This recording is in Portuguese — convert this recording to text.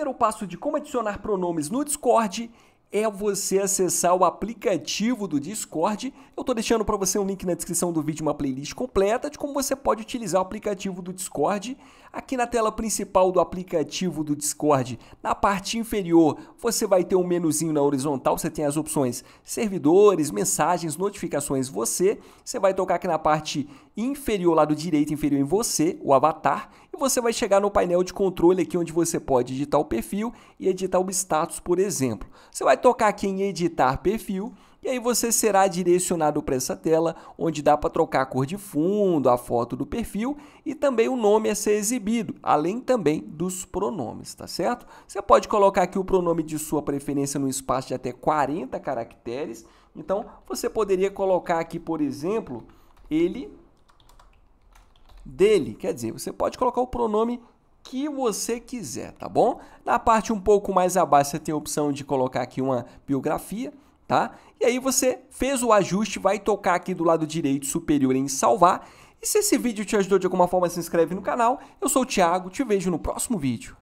primeiro passo de como adicionar pronomes no Discord é você acessar o aplicativo do Discord. Eu estou deixando para você um link na descrição do vídeo, uma playlist completa de como você pode utilizar o aplicativo do Discord. Aqui na tela principal do aplicativo do Discord, na parte inferior, você vai ter um menuzinho na horizontal, você tem as opções servidores, mensagens, notificações, você. Você vai tocar aqui na parte inferior, lado direito inferior em você, o avatar você vai chegar no painel de controle aqui onde você pode editar o perfil e editar o status, por exemplo. Você vai tocar aqui em editar perfil e aí você será direcionado para essa tela onde dá para trocar a cor de fundo, a foto do perfil e também o nome a ser exibido, além também dos pronomes, tá certo? Você pode colocar aqui o pronome de sua preferência no espaço de até 40 caracteres. Então, você poderia colocar aqui, por exemplo, ele dele. Quer dizer, você pode colocar o pronome que você quiser, tá bom? Na parte um pouco mais abaixo, você tem a opção de colocar aqui uma biografia, tá? E aí você fez o ajuste, vai tocar aqui do lado direito superior em salvar. E se esse vídeo te ajudou de alguma forma, se inscreve no canal. Eu sou o Thiago, te vejo no próximo vídeo.